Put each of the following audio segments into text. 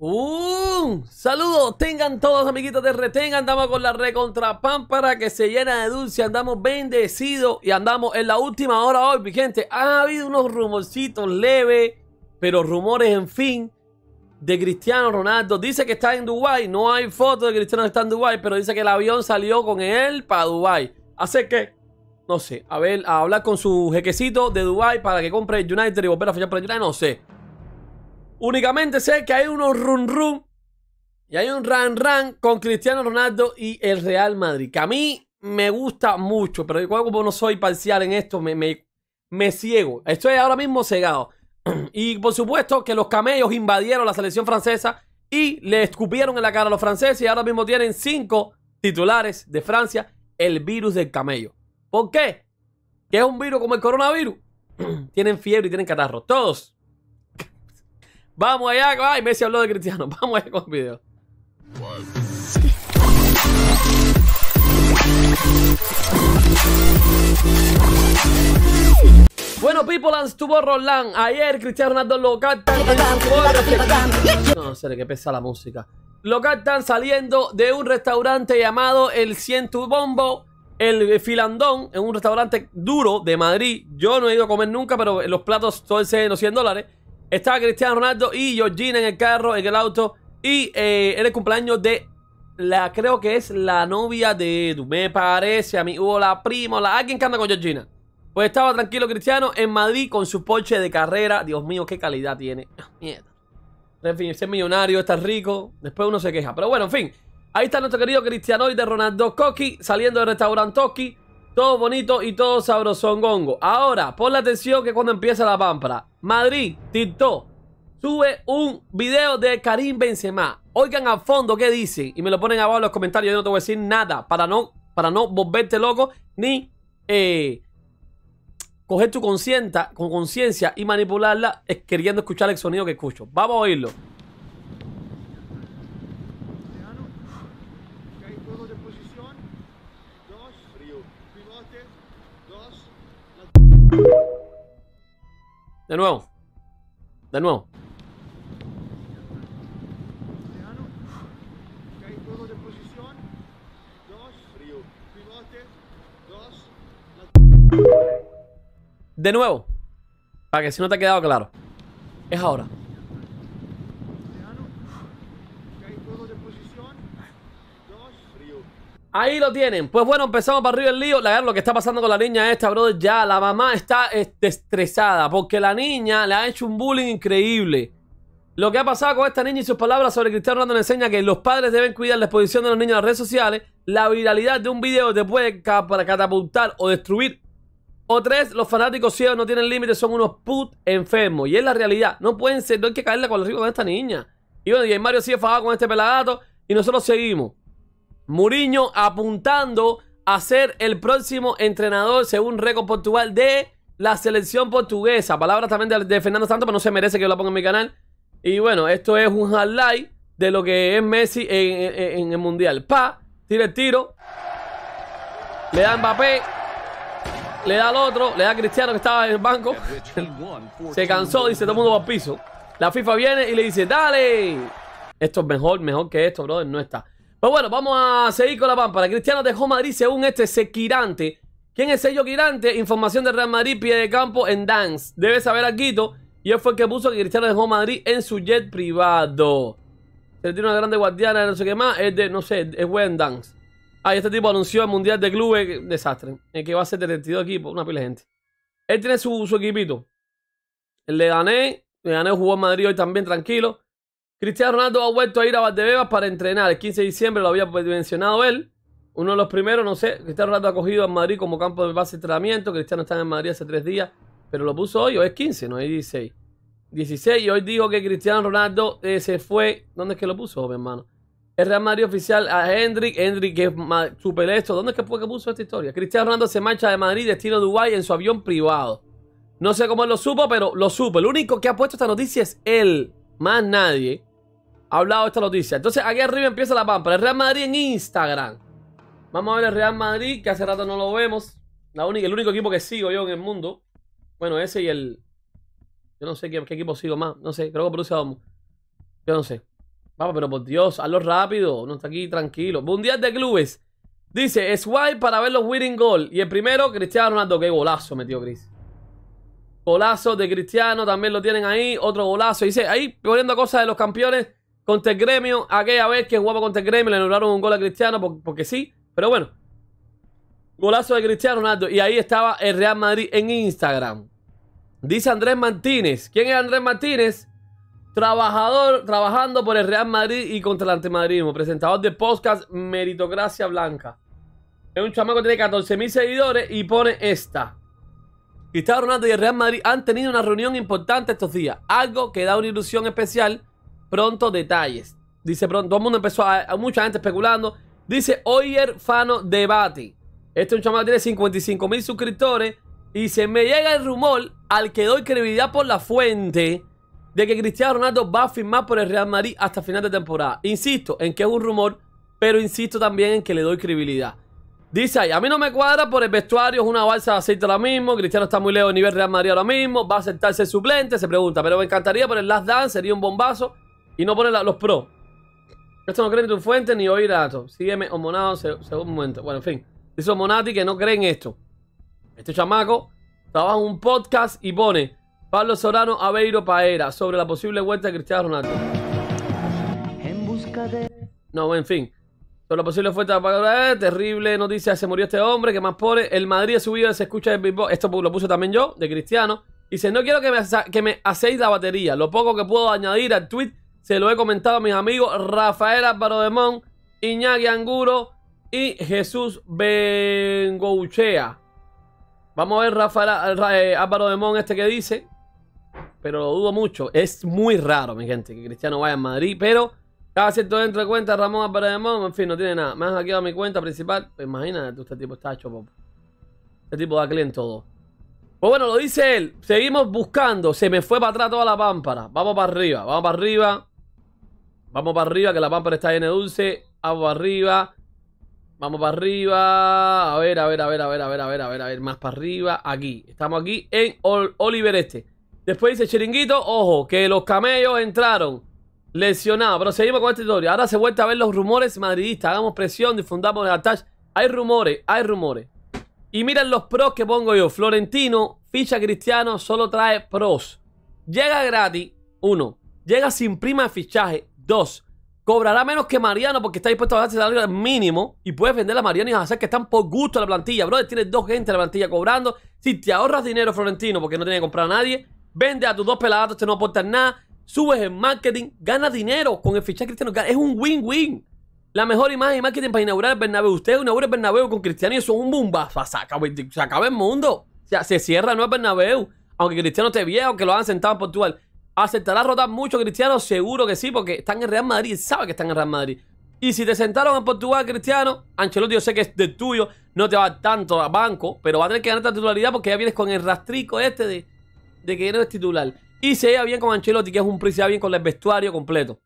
¡Uh! Saludos, tengan todos amiguitos de Retén, andamos con la recontra para que se llena de dulce, andamos bendecidos y andamos en la última hora hoy, mi gente. Ha habido unos rumorcitos leves, pero rumores en fin, de Cristiano Ronaldo. Dice que está en Dubai, no hay foto de Cristiano que está en Dubai, pero dice que el avión salió con él para Dubai. Así que, no sé, a ver, a hablar con su jequecito de Dubai para que compre United y volver a fichar para el United, no sé. Únicamente sé que hay unos run run y hay un ran ran con Cristiano Ronaldo y el Real Madrid. Que a mí me gusta mucho, pero igual como no soy parcial en esto, me, me, ciego. Estoy ahora mismo cegado. y por supuesto que los camellos invadieron la selección francesa y le escupieron en la cara a los franceses y ahora mismo tienen cinco titulares de Francia el virus del camello. ¿Por qué? Que es un virus como el coronavirus. tienen fiebre y tienen catarro. Todos. Vamos allá. Ay, Messi habló de Cristiano. Vamos allá con el video. Bueno, people, estuvo Roland. Ayer Cristiano Ronaldo lo No, sé de que pesa la música. Lo captan saliendo de un restaurante llamado El Ciento Bombo, el Filandón, en un restaurante duro de Madrid. Yo no he ido a comer nunca, pero los platos son 100 dólares. Estaba Cristiano Ronaldo y Georgina en el carro, en el auto. Y eh, el cumpleaños de la, creo que es la novia de Edu. Me parece a mí, o la prima, la alguien que con Georgina. Pues estaba tranquilo Cristiano en Madrid con su Porsche de carrera. Dios mío, qué calidad tiene. Mierda. En fin, millonario, está rico. Después uno se queja. Pero bueno, en fin. Ahí está nuestro querido Cristiano y de Ronaldo Coqui saliendo del restaurante Toki. Todo bonito y todo gongo. Ahora, pon la atención que cuando empieza la pámpara. Madrid, TikTok, sube un video de Karim Benzema. Oigan a fondo qué dice y me lo ponen abajo en los comentarios. Yo no te voy a decir nada para no, para no volverte loco ni eh, coger tu conciencia con conciencia y manipularla eh, queriendo escuchar el sonido que escucho. Vamos a oírlo. De nuevo. De nuevo. De nuevo. Para que si no te ha quedado claro. Es ahora. Ahí lo tienen. Pues bueno, empezamos para arriba el lío. La verdad, lo que está pasando con la niña esta, brother, ya la mamá está estresada porque la niña le ha hecho un bullying increíble. Lo que ha pasado con esta niña y sus palabras sobre Cristiano Ronaldo enseña que los padres deben cuidar la exposición de los niños en las redes sociales. La viralidad de un video te puede catapultar o destruir. O tres, los fanáticos ciegos no tienen límites, son unos put enfermos. Y es la realidad. No pueden ser, no hay que caerle con los hijos con esta niña. Y bueno, y Mario sigue fajado con este pelado y nosotros seguimos. Muriño apuntando a ser el próximo entrenador, según Récord Portugal, de la selección portuguesa. Palabras también de, Fernando Santos, pero no se merece que lo ponga en mi canal. Y bueno, esto es un highlight de lo que es Messi en, el Mundial. Pa, tira el tiro. Le da Mbappé. Le da al otro. Le da a Cristiano que estaba en el banco. se cansó, dice se tomó mundo va piso. La FIFA viene y le dice, dale. Esto es mejor, mejor que esto, brother. No está. Pues bueno, vamos a seguir con la pámpara. Cristiano dejó Madrid según este sequirante. ¿Quién es sello Quirante? Información de Real Madrid, pie de campo en Dance. Debe saber Quito. Y él fue el que puso que Cristiano dejó Madrid en su jet privado. Se tiene una grande guardiana, no sé qué más. Es de, no sé, es buen Dance. Ah, este tipo anunció el Mundial de Clubes. Desastre. en que va a ser de 32 equipos. Una pila de gente. Él tiene su, su equipito. gané. Le gané, jugó en Madrid hoy también, tranquilo. Cristiano Ronaldo ha vuelto a ir a Valdebebas para entrenar. El 15 de diciembre lo había mencionado él. Uno de los primeros, no sé. Cristiano Ronaldo ha cogido a Madrid como campo de base de entrenamiento. Cristiano está en Madrid hace tres días. Pero lo puso hoy, hoy es 15, no es 16. 16 y hoy dijo que Cristiano Ronaldo eh, se fue. ¿Dónde es que lo puso, mi hermano? El Real Madrid oficial a Hendrik. Hendrik que es super esto. ¿Dónde es que fue que puso esta historia? Cristiano Ronaldo se marcha de Madrid destino Dubái en su avión privado. No sé cómo él lo supo, pero lo supo. El único que ha puesto esta noticia es él. Más nadie. Ha hablado esta noticia. Entonces aquí arriba empieza la pampa. El Real Madrid en Instagram. Vamos a ver el Real Madrid, que hace rato no lo vemos. La única, el único equipo que sigo yo en el mundo. Bueno, ese y el... Yo no sé qué, equipo sigo más. No sé, creo que produce Yo no sé. Vamos, pero por Dios, hazlo rápido. No está aquí tranquilo. Mundial de clubes. Dice, es swipe para ver los winning goal. Y el primero, Cristiano Ronaldo. Qué golazo metió Cris. Golazo de Cristiano, también lo tienen ahí. Otro golazo. Dice, ahí poniendo cosas de los campeones. Contra el gremio, aquella vez que jugaba contra el gremio le anularon un gol a Cristiano porque, sí, pero bueno. Golazo de Cristiano Ronaldo. Y ahí estaba el Real Madrid en Instagram. Dice Andrés Martínez. ¿Quién es Andrés Martínez? Trabajador, trabajando por el Real Madrid y contra el Antemadridismo. Presentador de podcast Meritocracia Blanca. Es un chamaco que tiene 14.000 seguidores y pone esta. Cristiano Ronaldo y el Real Madrid han tenido una reunión importante estos días. Algo que da una ilusión especial Pronto detalles. Dice pronto, todo el mundo empezó a, mucha gente especulando. Dice Oyer Fano Debati Este es un que tiene 55 mil suscriptores. Y se me llega el rumor al que doy credibilidad por la fuente de que Cristiano Ronaldo va a firmar por el Real Madrid hasta final de temporada. Insisto en que es un rumor, pero insisto también en que le doy credibilidad. Dice ahí, a mí no me cuadra por el vestuario, es una balsa de aceite ahora mismo, Cristiano está muy lejos a nivel Real Madrid ahora mismo, va a sentarse suplente, se pregunta, pero me encantaría por el last dance, sería un bombazo. Y no pone los pros. Esto no cree ni tu fuente ni oír datos. Sígueme, homonado, según un momento. Bueno, en fin. Dice Monati que no creen esto. Este chamaco trabaja un podcast y pone Pablo Sorano Aveiro Paera sobre la posible vuelta de Cristiano Ronaldo. En busca de... No, en fin. Sobre la posible vuelta de Pablo eh, terrible noticia, se murió este hombre, que más pobre. El Madrid ha subido, se escucha el Esto lo puse también yo, de Cristiano. Dice, no quiero que me, que me hacéis la batería, lo poco que puedo añadir al tweet se lo he comentado a mis amigos Rafael Álvaro de Mon, Iñaki Anguro y Jesús Bengouchea. Vamos a ver Rafael eh, Álvaro de este que dice. Pero lo dudo mucho. Es muy raro, mi gente, que Cristiano vaya a Madrid. Pero cada cierto dentro de cuenta, Ramón Álvaro de en fin, no tiene nada. Me han a mi cuenta principal. Pues imagínate, este tipo está hecho Este tipo da cliente todo. Pues bueno, lo dice él. Seguimos buscando. Se me fue para atrás toda la pámpara. Vamos para arriba, vamos para arriba. Vamos para arriba, que la pampa está llena dulce. Vamos para arriba. Vamos para arriba. A ver, a ver, a ver, a ver, a ver, a ver, a ver, a ver. Más para arriba. Aquí. Estamos aquí en Oliver Este. Después dice Chiringuito, ojo, que los camellos entraron lesionados. Pero seguimos con esta historia. Ahora se vuelve a ver los rumores madridistas. Hagamos presión, difundamos el attach. Hay rumores, hay rumores. Y miren los pros que pongo yo. Florentino, ficha cristiano, solo trae pros. Llega gratis, uno. Llega sin prima de fichaje, Dos, cobrará menos que Mariano porque está dispuesto a darse salario mínimo y puedes vender a Mariano y hacer que están por gusto la plantilla. bro. tienes dos gente en la plantilla cobrando. Si te ahorras dinero, Florentino, porque no tiene que comprar a nadie, vende a tus dos pelados, te este no aportan nada, subes en marketing, ganas dinero con el fichaje cristiano. Es un win-win. La mejor imagen y marketing para inaugurar el Bernabéu. Usted inaugura el Bernabéu con Cristiano y eso es un bomba. Se acaba, el mundo. se cierra no el Bernabéu. Aunque Cristiano esté viejo, que lo hagan sentado en Portugal. ¿Aceptará rotar mucho Cristiano? Seguro que sí, porque están en Real Madrid, sabe que están en Real Madrid. Y si te sentaron en Portugal, Cristiano, Ancelotti yo sé que es de tuyo, no te va tanto a banco, pero va a tener que ganar esta titularidad porque ya vienes con el rastrico este de, de que eres titular. Y se lleva bien con Ancelotti, que es un príncipe bien con el vestuario completo.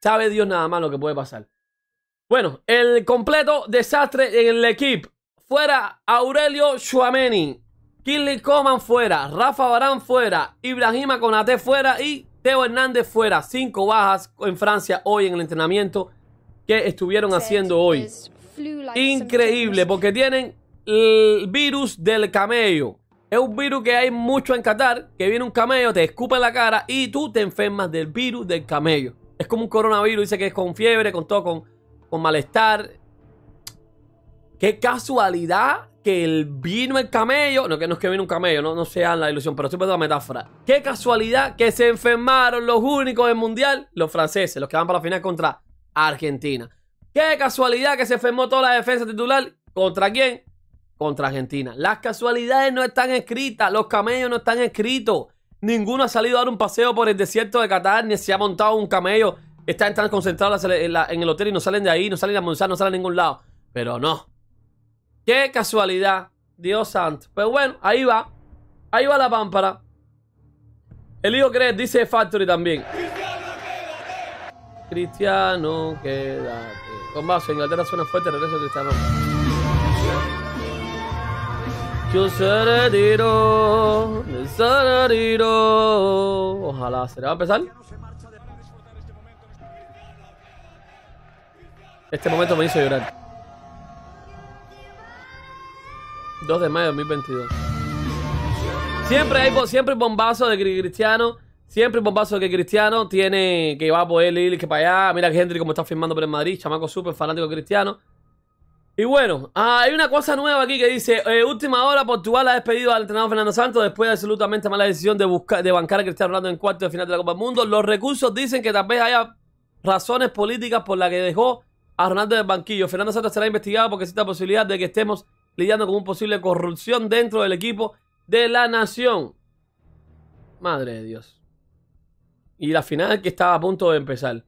Sabe Dios nada más lo que puede pasar. Bueno, el completo desastre en el equipo. Fuera Aurelio Schuameni. Kinley Coman fuera, Rafa Barán fuera, Ibrahima Conate fuera y Teo Hernández fuera. Cinco bajas en Francia hoy en el entrenamiento que estuvieron haciendo hoy. Increíble, porque tienen el virus del camello. Es un virus que hay mucho en Qatar, que viene un camello, te escupe en la cara y tú te enfermas del virus del camello. Es como un coronavirus, dice que es con fiebre, con todo, con, con malestar. Qué casualidad que el, vino el camello, no que no es que vino un camello, no, no sea la ilusión, pero estoy poniendo la metáfora. Qué casualidad que se enfermaron los únicos del mundial, los franceses, los que van para la final contra Argentina. Qué casualidad que se enfermó toda la defensa titular, ¿contra quién? Contra Argentina. Las casualidades no están escritas, los camellos no están escritos. Ninguno ha salido a dar un paseo por el desierto de Qatar, ni se ha montado un camello. Están tan concentrados en, el hotel y no salen de ahí, no salen a almorzar, no salen a ningún lado. Pero no, Qué casualidad. Dios santo. Pero pues bueno, ahí va. Ahí va la pámpara. El hijo cree, dice Factory también. Cristiano, quédate. Con más, Inglaterra suena fuerte, regreso Cristiano. Yo se Ojalá, ¿se le va a empezar? Este momento me hizo llorar. 2 de mayo de 2022. Siempre hay siempre bombazo de Cristiano. Siempre bombazo de que Cristiano tiene que va a poder ir que para allá. Mira que Henry como está firmando por el Madrid, chamaco súper fanático cristiano. Y bueno, ah, hay una cosa nueva aquí que dice, eh, última hora, Portugal ha despedido al entrenador Fernando Santos después de absolutamente mala decisión de, buscar, de bancar a Cristiano Ronaldo en cuarto de final de la Copa del Mundo. Los recursos dicen que tal vez haya razones políticas por las que dejó a Ronaldo del banquillo. Fernando Santos será investigado porque existe la posibilidad de que estemos lidiando con un posible corrupción dentro del equipo de la nación. Madre de Dios. Y la final que estaba a punto de empezar.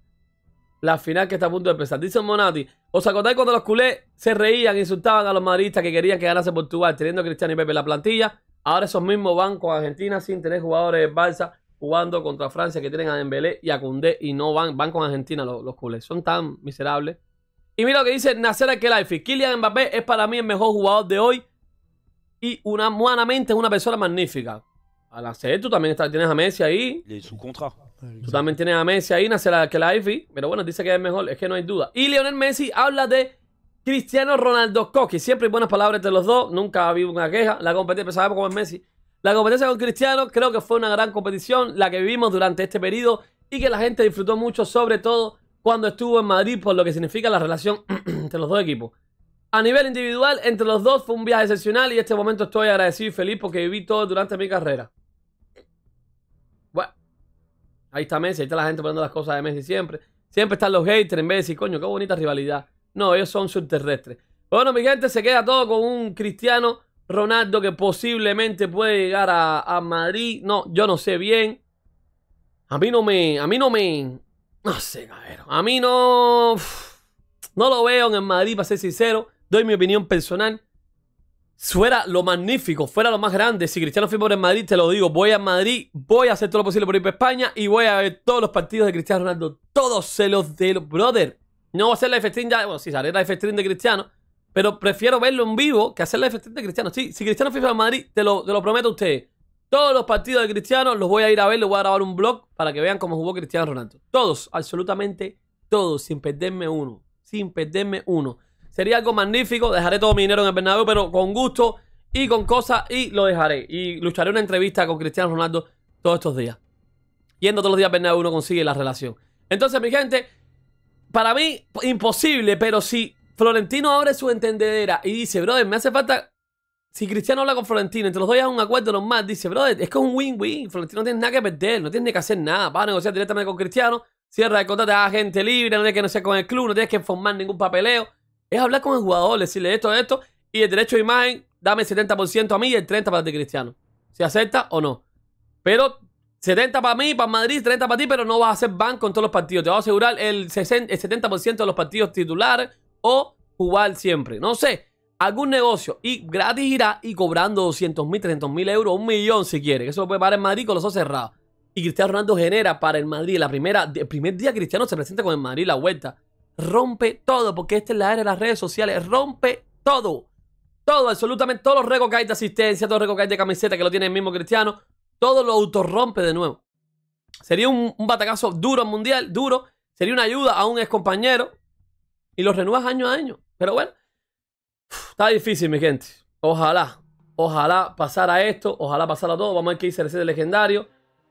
La final que está a punto de empezar. Dice Monati. ¿Os acordáis cuando los culés se reían, insultaban a los madridistas que querían que ganase Portugal, teniendo a Cristiano y Pepe en la plantilla? Ahora esos mismos van con Argentina sin tener jugadores de Barça jugando contra Francia que tienen a Dembélé y a Cundé y no van, van con Argentina los culés. Son tan miserables. Y mira lo que dice Nacer Al-Khelaifi. Kylian Mbappé es para mí el mejor jugador de hoy y una, humanamente es una persona magnífica. Al hacer, tú también tienes a Messi ahí. Y su contra. Tú también tienes a Messi ahí, Nacer al Pero bueno, dice que es mejor, es que no hay duda. Y Lionel Messi habla de Cristiano Ronaldo Coqui. Siempre hay buenas palabras de los dos. Nunca ha habido una queja. La competencia, sabemos cómo es Messi. La competencia con Cristiano creo que fue una gran competición, la que vivimos durante este periodo y que la gente disfrutó mucho, sobre todo cuando estuvo en Madrid por lo que significa la relación entre los dos equipos. A nivel individual, entre los dos fue un viaje excepcional y en este momento estoy agradecido y feliz porque viví todo durante mi carrera. Bueno, ahí está Messi, ahí está la gente poniendo las cosas de Messi siempre. Siempre están los haters en vez de decir, coño, qué bonita rivalidad. No, ellos son subterrestres. Bueno, mi gente, se queda todo con un cristiano Ronaldo que posiblemente puede llegar a, a Madrid. No, yo no sé bien. A mí no me, a mí no me, no sé, cabrón. A mí no. no lo veo en el Madrid, para ser sincero. Doy mi opinión personal. Fuera lo magnífico, fuera lo más grande. Si Cristiano firma por Madrid, te lo digo. Voy a Madrid, voy a hacer todo lo posible por ir para España y voy a ver todos los partidos de Cristiano Ronaldo. Todos se los del brother. No voy a hacer la F-Stream ya. Bueno, sí, haré la F-Stream de Cristiano. Pero prefiero verlo en vivo que hacer la F-Stream de Cristiano. Sí, si Cristiano fuera en Madrid, te lo, te lo prometo a ustedes. Todos los partidos de Cristiano los voy a ir a ver, les voy a grabar un blog para que vean cómo jugó Cristiano Ronaldo. Todos, absolutamente todos, sin perderme uno. Sin perderme uno. Sería algo magnífico, dejaré todo mi dinero en el Bernabéu, pero con gusto y con cosas y lo dejaré. Y lucharé una entrevista con Cristiano Ronaldo todos estos días. Yendo todos los días a Bernabéu uno consigue la relación. Entonces, mi gente, para mí imposible, pero si Florentino abre su entendedera y dice, brother, me hace falta si Cristiano habla con Florentino entre te los doy a un acuerdo normal, dice, bro, es que es un win-win. Florentino no tiene nada que perder, no tiene que hacer nada. Vas a negociar directamente con Cristiano, cierra el contrato a gente libre, no tienes que negociar con el club, no tienes que formar ningún papeleo. Es hablar con el jugador, decirle esto, esto, y el derecho de imagen, dame el 70% a mí y el 30% para ti, Cristiano. Si acepta o no. Pero 70 para mí, para Madrid, 30 para ti, pero no vas a hacer ban con todos los partidos. Te vas a asegurar el, 60, el 70% de los partidos titulares o jugar siempre. No sé algún negocio y gratis irá y cobrando 200 mil, 300 mil euros, un millón si quiere. Que eso lo puede pagar en Madrid con los ojos cerrados. Y Cristiano Ronaldo genera para el Madrid la primera, el primer día Cristiano se presenta con el Madrid la vuelta. Rompe todo, porque esta es la era de las redes sociales. Rompe todo. Todo, absolutamente todos los récords que hay de asistencia, todos los récords que hay de camiseta que lo tiene el mismo Cristiano. Todo lo autorrompe de nuevo. Sería un, batacazo duro al mundial, duro. Sería una ayuda a un excompañero. Y lo renuevas año a año. Pero bueno, Está difícil, mi gente. Ojalá. Ojalá pasara esto. Ojalá pasara todo. Vamos a ver qué dice el legendario.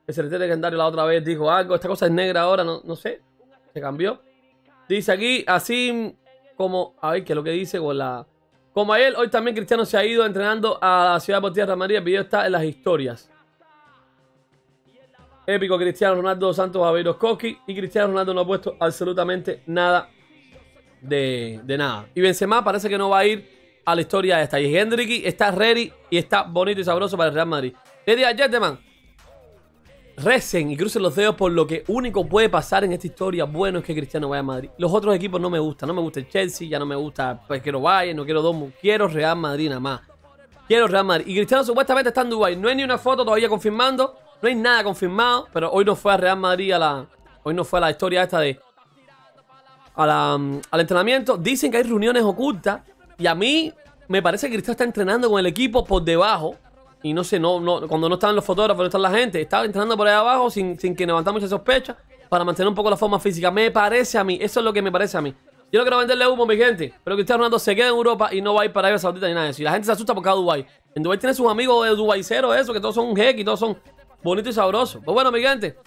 El legendario la otra vez dijo algo. Esta cosa es negra ahora, no, no sé. Se cambió. Dice aquí, así como. A ver qué es lo que dice con la. Como ayer, hoy también Cristiano se ha ido entrenando a la Ciudad por de María. El video está en las historias. Épico Cristiano Ronaldo Santos Aveiro coqui y Cristiano Ronaldo no ha puesto absolutamente nada de, nada. Y Benzema parece que no va a ir a la historia esta. Y Hendricky está ready y está bonito y sabroso para el Real Madrid. a Gentleman. recen y crucen los dedos por lo que único puede pasar en esta historia bueno es que Cristiano vaya a Madrid. Los otros equipos no me gustan. No me gusta el Chelsea, ya no me gusta pues, quiero Bayern, no quiero Dortmund. Quiero Real Madrid nada más. Quiero Real Madrid. Y Cristiano supuestamente está en Dubai. No hay ni una foto todavía confirmando. No hay nada confirmado. Pero hoy no fue a Real Madrid a la... Hoy no fue a la historia esta de al entrenamiento. Dicen que hay reuniones ocultas. Y a mí me parece que Cristiano está entrenando con el equipo por debajo. Y no sé, no, cuando no están los fotógrafos, no está la gente. Está entrenando por ahí abajo sin, sin que levantamos mucha sospecha. Para mantener un poco la forma física. Me parece a mí. Eso es lo que me parece a mí. Yo no quiero venderle humo, mi gente. Pero Cristiano Ronaldo se queda en Europa y no va a ir para Arabia Saudita ni nada de Y la gente se asusta por va a Dubái. En Dubái tiene sus amigos de cero eso, que todos son un y todos son bonitos y sabrosos. Pues bueno, mi gente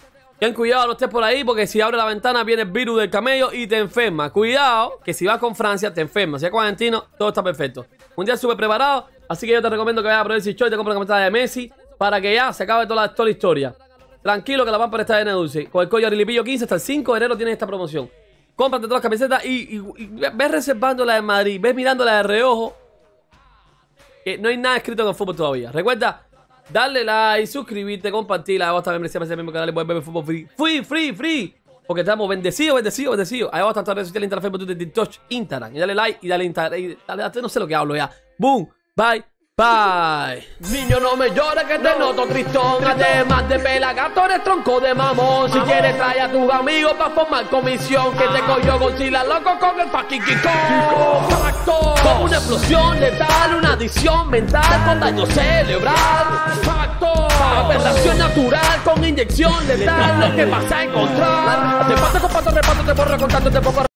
han cuidado, los tres por ahí porque si abre la ventana viene el virus del camello y te enferma. Cuidado, que si vas con Francia te enferma. Si con argentino, todo está perfecto. Un día súper preparado, así que yo te recomiendo que vayas a probar el y te compres la camiseta de Messi para que ya se acabe toda la, historia. Tranquilo que la van para estar en dulce. Con el de Arilipillo 15 hasta el 5 de enero tienes esta promoción. Cómprate todas las camisetas y, ves reservando la de Madrid, ves mirando la de reojo. Que no hay nada escrito en el fútbol todavía. Recuerda Dale like, suscribirte, compartir, a está siempre membresía el mismo canal, puedes ver fútbol free, free, free, free. Porque estamos bendecidos, bendecidos, bendecidos. Ahí a estar todas las redes sociales, Instagram, Facebook, Twitter, TikTok, Instagram. Y dale like y dale, Instagram. dale, no sé lo que hablo ya. Boom, bye. Bye. Niño, no me llores que te noto tristón. Además de pelagato, eres tronco de mamón. Si quieres, trae a tus amigos para formar comisión. Que te cogió Godzilla loco con el fucking Kiko. Factor Con una explosión letal, una adicción mental con daño cerebral. Factor, Apertación natural con inyección letal. Lo que vas a encontrar. Te paso pato, pato, te borro con te